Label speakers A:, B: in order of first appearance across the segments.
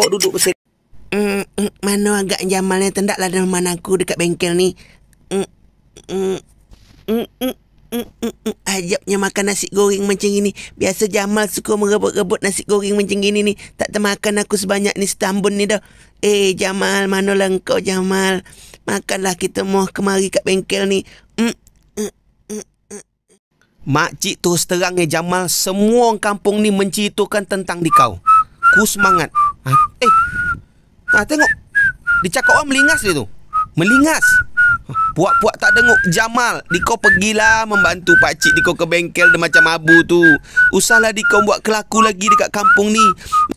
A: bawa duduk bersih. Mm, mm, mana agak jamalnya tendak lah dalam mana aku dekat bengkel ni. Mm, mm, mm, mm, mm, mm, mm. Ajabnya makan nasi goreng macam ini. Biasa Jamal suka merebut-rebut nasi goreng macam ini ni. Tak termakan aku sebanyak ni setambun ni dah. Eh Jamal, manalah kau Jamal. Makanlah kita mau kemari kat bengkel ni. Mm, mm, mm, mm. Makcik terus terang eh Jamal. Semua kampung ni menceritakan tentang dikau. Ku semangat. Ha? Eh. Ha, tengok. Dia cakap orang melingas dia tu. Melingas. Ah, puak-puak tak dengok Jamal Dikau pergilah membantu pakcik Dikau ke bengkel dia macam abu tu Usahlah dikau buat kelaku lagi dekat kampung ni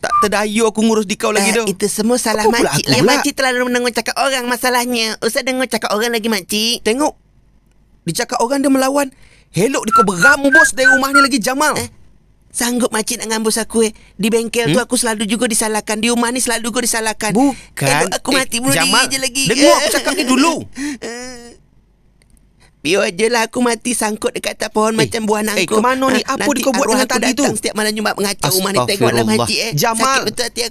A: Tak terdayu aku ngurus dikau lagi uh, tu Itu semua salah Apa makcik Yang makcik telah menengok cakap orang masalahnya Usah dengar cakap orang lagi makcik Tengok Dia cakap orang dia melawan Helok dikau bos dari rumah ni lagi Jamal uh. Sanggup macin nak ngambus aku eh Di bengkel hmm? tu aku selalu juga disalahkan Di rumah ni selalu juga disalahkan Bukan eh, Aku mati bunuh eh, diri je lagi Dengar aku cakap ni dulu eh. Biar je lah aku mati sangkut dekat atas pohon eh, macam buah nangkut. Eh, ke mana ni? Ha, Apa dia kau buat dengan tadi tu? setiap malam nyumbat mengacau rumah ni tengok dalam eh. hati eh. Jamal,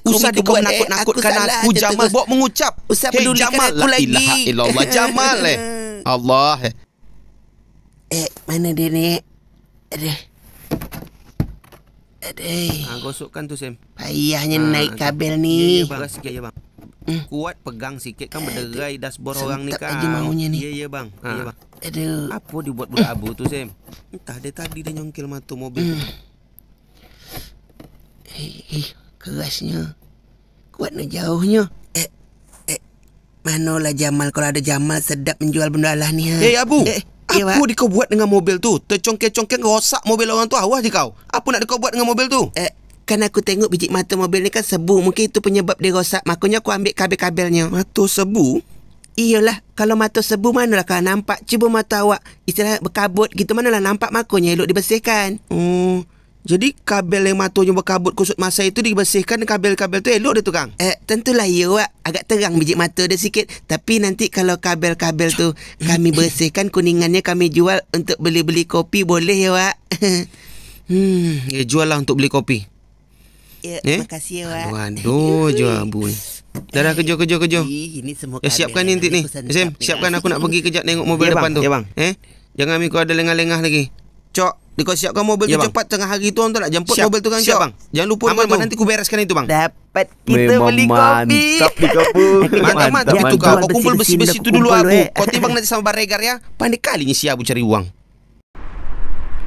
A: Usah dia kau menakut-nakutkan aku, aku. Jamal, buat mengucap. Usah hey, pedulikan Jamal, aku lagi. Ilaha illallah. Jamal eh. eh. Allah eh. Eh, mana dia ni? Eh. Aduh. Ha, gosokkan tu Sam. Payahnya ha, naik kabel ni. Ya, ya bang. Sikit aja, bang. Hmm. Kuat pegang sikit kan berderai dasbor orang ni kan. Sentap aja maunya ni. Ya ya bang. Ha. Ya ah. bang. Aduh. Apa dibuat budak abu tu Sam? Entah dia tadi dia nyongkil matu mobil. Hmm. Hei, eh, eh, kerasnya. Kuat ni jauhnya. Eh, eh. Manalah Jamal kalau ada Jamal sedap menjual benda lah ni. Ha. Hei, Abu. Eh. Apa yeah, di kau buat dengan mobil tu? Tercongkeng-congkeng rosak mobil orang tu awas je kau. Apa nak di kau buat dengan mobil tu? Eh, Kan aku tengok biji mata mobil ni kan sebu Mungkin itu penyebab dia rosak Makanya aku ambil kabel-kabelnya Mata sebu? Iyalah Kalau mata sebu manalah kau nampak Cuba mata awak Istilah berkabut gitu Manalah nampak makanya elok dibersihkan Hmm jadi kabel yang matunya berkabut kusut masa itu dibersihkan kabel-kabel tu elok dia tu kang? Eh, tentulah ya wak. Agak terang biji mata dia sikit. Tapi nanti kalau kabel-kabel tu kami bersihkan kuningannya kami jual untuk beli-beli kopi boleh ya wak? hmm, ya jual lah untuk beli kopi. Ya, eh? makasih ya wak. Aduh, jual abun. Darah kejo kejo kejo. ya, siapkan ni titik ni. Sim, siapkan aku nak pergi kejap tengok mobil ya, depan bang. tu. Ya bang. Eh? Jangan aku ada lengah-lengah lagi. Cok, Dikau siapkan mobil ya, tu iya, bang. cepat Tengah hari tu orang tak nak jemput Siap. mobil tu kan Siap cok. bang Jangan lupa Abang, bang, nanti ku bereskan itu bang Dapat kita beli kopi Mantap mantap Itu kau Kau kumpul besi-besi tu dulu aku eh. Kau timbang nanti sama baregar ya Pandai nih si Abu cari uang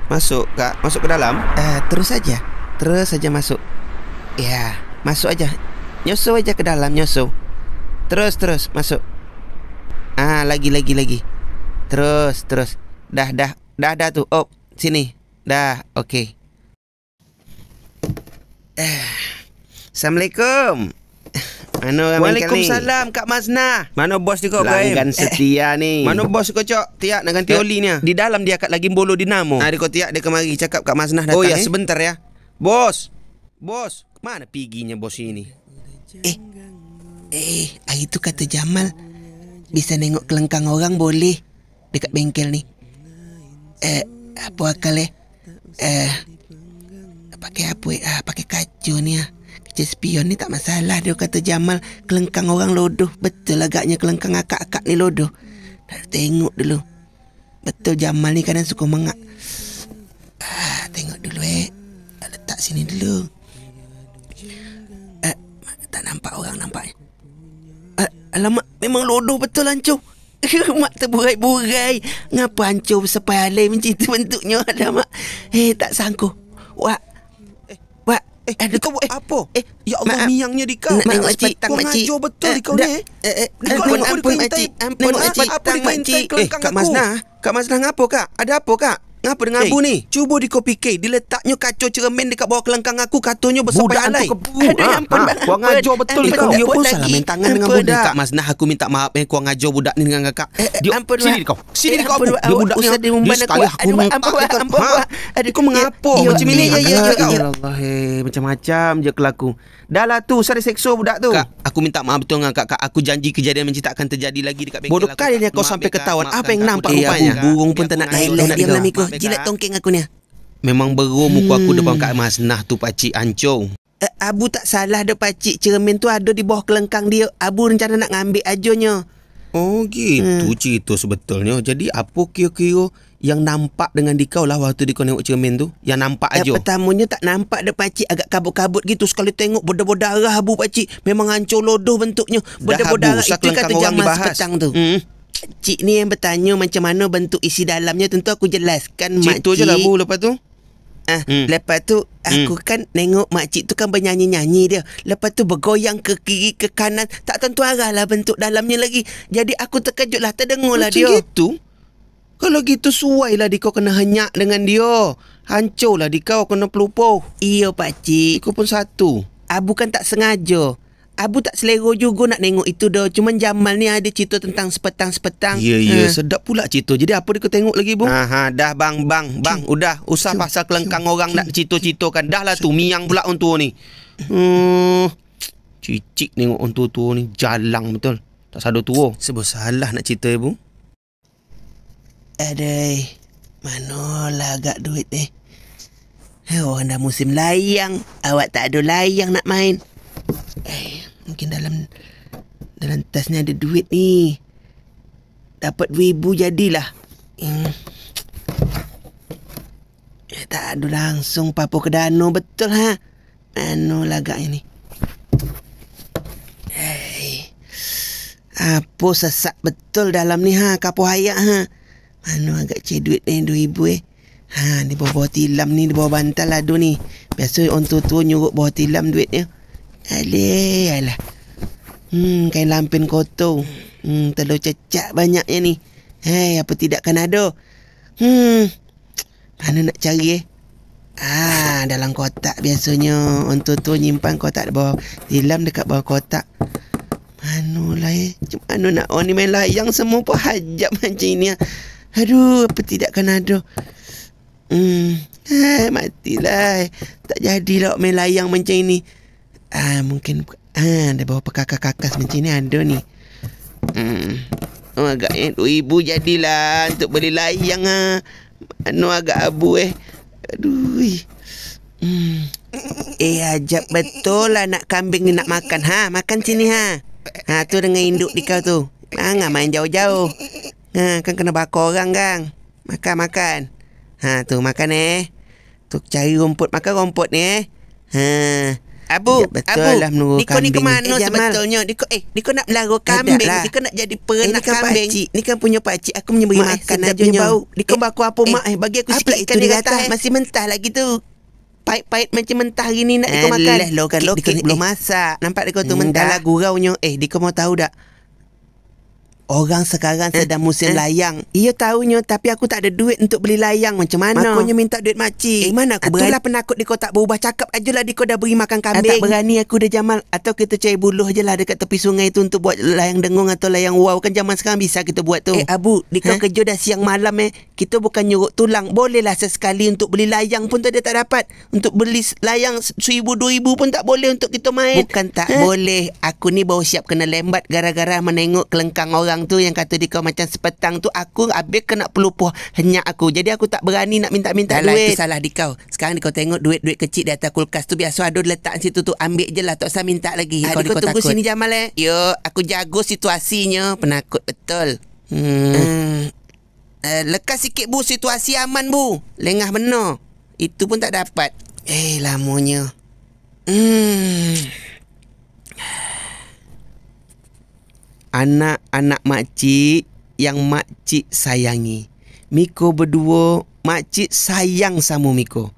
A: Masuk kak Masuk ke dalam Eh, Terus saja Terus saja masuk Ya Masuk aja Nyosu aja ke dalam nyosu. Terus terus Masuk Ah lagi lagi lagi Terus terus Dah dah Dah dah tuh. Oh sini. Dah, okey. Assalamualaikum. Mana orang Waalaikumsalam Kak Masna. Mana bos ni kau Ibrahim? Kan setia ni. Mana bos kau cok? Tiak nak ganti oli ni. Ah. Di dalam dia kat lagi bolo dinamo. Ha dia kau tiak dia kemari cakap Kak Masna datang. Oh ya eh. sebentar ya. Bos. Bos, mana piginya bos ini? Eh. Eh, hari tu kata Jamal bisa nengok kelengkang orang boleh dekat bengkel ni. Eh, apa akal eh? Eh, pakai apa eh? Ah, pakai kacau ni ah. Kerja spion ni tak masalah. Dia kata Jamal kelengkang orang lodoh. Betul agaknya kelengkang akak-akak ni lodoh. Dah tengok dulu. Betul Jamal ni kadang suka mengak. Ah, tengok dulu eh. Dah letak sini dulu. Eh, tak nampak orang nampak. Eh? Alamak, memang lodoh betul lancung. Terus mak terburai-burai Ngapa hancur sampai alai macam tu bentuknya ada mak Eh tak sangkuh Wak Eh Wak Eh, Aduh, kau buat eh, apa? Eh, ya Allah, maaf. miangnya di kau. Nak tengok cik, tak makcik. betul eh, di kau ni. Eh, eh, di ampun, ampun, makcik. Ampun, makcik. Apa di kau intai Eh, Kak Masnah. Kak Masnah, ngapa, Kak? Ada apa, Kak? Kenapa dengan hey. Abu ni? Cuba di kopi cake. Dia letaknya kacau cermin dekat bawah kelengkang aku. Katanya bersama Budak anai. Budak ha, ha. ha. Kau ngajar betul eh, kau. Dia pun lagi. salah main tangan dengan budak. budak. Mas Nah aku minta maaf. Eh, kau ngajar budak ni dengan kakak. Eh, dia, ampun, sini kau. Sini eh, kau. Eh, dia budak ni. Dia sekali aku mengapa? Ampun. Ha? Kau mengapa? Macam ini. Ya, ya, ya, ya Allah. Eh, macam-macam je kelaku. Dah lah tu Sari seksor budak tu Kak aku minta maaf betul dengan kak, kak Aku janji kejadian macam tak akan terjadi lagi dekat bengkel Bodoh kali ni kau sampai ketahuan Apa yang nampak eh, rupanya aku, Burung pun tak nak naik Dia diam lah Miko Jilat tongking aku ni Memang berum muka aku depan kak Mas Nah tu pakcik ancong eh, Abu tak salah dah pakcik Cermin tu ada di bawah kelengkang dia Abu rencana nak ambil ajonya Oh gitu hmm. cerita sebetulnya. Jadi apa kira-kira yang nampak dengan dikau lah waktu dikau tengok cermin tu? Yang nampak aja. Yang pertamanya tak nampak dah pakcik agak kabut-kabut gitu. Sekali tengok berdarah-darah habu pakcik. Memang hancur lodoh bentuknya. Berdarah-darah lah itu kata jaman sepetang tu. Hmm. Cik ni yang bertanya macam mana bentuk isi dalamnya tentu aku jelaskan cik makcik. Cik tu je lah bu lepas tu. Ah, hmm. lepas tu hmm. aku hmm. kan nengok makcik tu kan bernyanyi-nyanyi dia. Lepas tu bergoyang ke kiri ke kanan, tak tentu lah bentuk dalamnya lagi. Jadi aku terkejut lah terkejutlah lah dia. Macam gitu. Kalau gitu suai suailah dikau kena henyak dengan dia. hancur Hancurlah dikau kena pelupuh. Iya pak cik. Aku pun satu. Ah bukan tak sengaja. Abu tak selera juga nak tengok itu dah. Cuma Jamal ni ada cerita tentang sepetang-sepetang. Ya, ya. Ha. Sedap pula cerita. Jadi apa dia kau tengok lagi, Bung? Aha, dah bang, bang, bang. Cuk. Udah. Usah Cuk. pasal kelengkang Cuk. orang Cuk. nak cerita-cerita kan. Dah lah tu. Miang pula untuk ni. Hmm. Cicik tengok untuk tu ni. Jalang betul. Tak sadar tu. Sebab salah nak cerita, ibu. Adai. Manalah agak duit ni. Eh? Hei, orang dah musim layang. Awak tak ada layang nak main. Eh. Mungkin dalam dalam tas ni ada duit ni. Dapat ibu jadilah. Hmm. Eh, tak ada langsung papu ke danau betul ha. Anu lagak ini. Hey. Apa sesak betul dalam ni ha kapo hayak ha. Anu agak cek duit ni dua ribu eh. Ha, di bawah tilam ni, di bawah bantal lah ni. Biasa orang tua-tua nyuruk bawah tilam duit ni. Ya. Alih, alah. Hmm, kain lampin kotor. Hmm, telur cecak banyaknya ni. Hei, apa tidak kan ada? Hmm, mana nak cari eh? Ah, dalam kotak biasanya. Untuk tu nyimpan kotak di bawah. Dilam dekat bawah kotak. Mana lah eh. Macam mana nak orang ni main layang semua pun hajab macam ni. Ah? Aduh, apa tidak kan ada? Hmm, eh, matilah eh. Tak jadilah main layang macam ni. Ah, uh, mungkin ah, uh, ada bawa pekakak kakas macam ni ada ni. Hmm. Oh, agak eh. Ibu jadilah untuk beli layang ah. Anu agak abu eh. Aduh. Hmm. Eh, ajak betul lah nak kambing ni nak makan. Ha, makan sini ha. Ha, tu dengan induk di kau tu. Ha, nggak main jauh-jauh. Ha, kan kena bakar orang, gang. Makan, makan. Ha, tu makan eh. Tu cari rumput, makan rumput ni eh. Ha. Abu, ya, betul Abu, lah Diko ni ke mana eh, sebetulnya? Diko, eh, Diko nak melaruh kambing. Lah. Diko nak jadi peranak eh, kan kambing. Pakcik. Ni kan punya pakcik. Aku punya beri makan aja punya bau. Diko eh, baku apa eh, mak? Eh, bagi aku apa sikit ikan dia kata. Eh. Masih mentah lagi tu. Pahit-pahit macam mentah gini nak eh, Diko makan. Alah, lo kan lo. Diko belum masak. Nampak Diko tu hmm, mentah. Dah lah gurau Eh, Diko mau tahu tak? Orang sekarang eh, sedang musim eh. layang. Ia tahunya tapi aku tak ada duit untuk beli layang. Macam mana? Makunya minta duit makcik. Eh mana aku berani? Itulah penakut dia kau tak berubah cakap. Ajalah dia kau dah beri makan ah, kambing. Tak berani aku dah jamal. Atau kita cari buluh je lah dekat tepi sungai tu untuk buat layang dengung atau layang wow. Kan zaman sekarang bisa kita buat tu. Eh abu, dia kau huh? Eh? kerja dah siang malam eh. Kita bukan nyuruk tulang. Bolehlah sesekali untuk beli layang pun tu dia tak dapat. Untuk beli layang seribu dua ibu pun tak boleh untuk kita main. Bukan tak huh? boleh. Aku ni baru siap kena lembat gara-gara menengok kelengkang orang petang tu yang kata dia kau macam sepetang tu aku habis kena pelupuh henyak aku. Jadi aku tak berani nak minta-minta Dahlah, duit. Itu salah dikau. Sekarang kau tengok duit-duit kecil di atas kulkas tu biasa ada letak situ tu ambil je lah tak usah minta lagi. Ha, kau, kau tunggu takut. sini Jamal eh. Yo, aku jago situasinya. Penakut betul. Hmm. hmm. Uh, lekas sikit bu situasi aman bu. Lengah benar. Itu pun tak dapat. Eh, lamanya. Hmm. anak-anak makcik yang makcik sayangi. Miko berdua, makcik sayang sama Miko.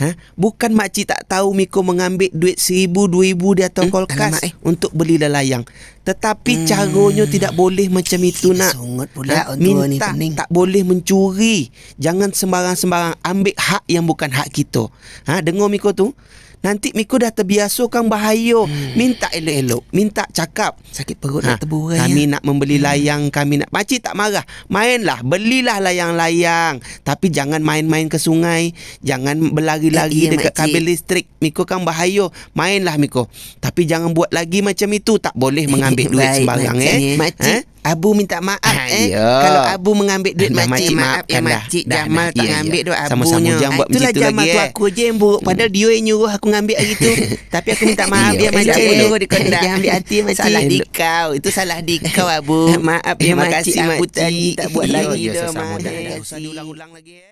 A: Ha? Bukan makcik tak tahu Miko mengambil duit seribu, dua ribu di atas hmm, kolkas eh. untuk beli lelayang. Tetapi hmm. caranya tidak boleh macam itu Kira nak. ha? Minta ni tak boleh mencuri. Jangan sembarang-sembarang ambil hak yang bukan hak kita. Ha? Dengar Miko tu. Nanti Miko dah terbiasa, terbiasakan bahaya hmm. Minta elok-elok Minta cakap Sakit perut ha. nak terbura Kami ya. nak membeli hmm. layang Kami nak Pakcik tak marah Mainlah Belilah layang-layang Tapi jangan main-main ke sungai Jangan berlari-lari ya, ya, Dekat makcik. kabel listrik Miko kan bahaya Mainlah Miko Tapi jangan buat lagi macam itu Tak boleh mengambil duit sembarang makcik. eh. Makcik ha? Abu minta maaf ha, eh. Ya. Kalau Abu mengambil duit eh, makcik, makcik, maaf ya lah. makcik dah, Jamal dah, tak ambil duit Abu punya. Sama-sama buat Itulah macam lagi. Itulah eh. Jamal aku je yang buruk. Padahal dia yang nyuruh aku ambil hari tu. Tapi aku minta maaf dia ya makcik. Aku eh, nyuruh dia kena. Dia ambil hati ya makcik. Salah dikau. Itu salah dikau Abu. maaf ya makcik. Terima kasih makcik. Tak buat lagi. Ya, ya, ya, ya, ya, ya, ya,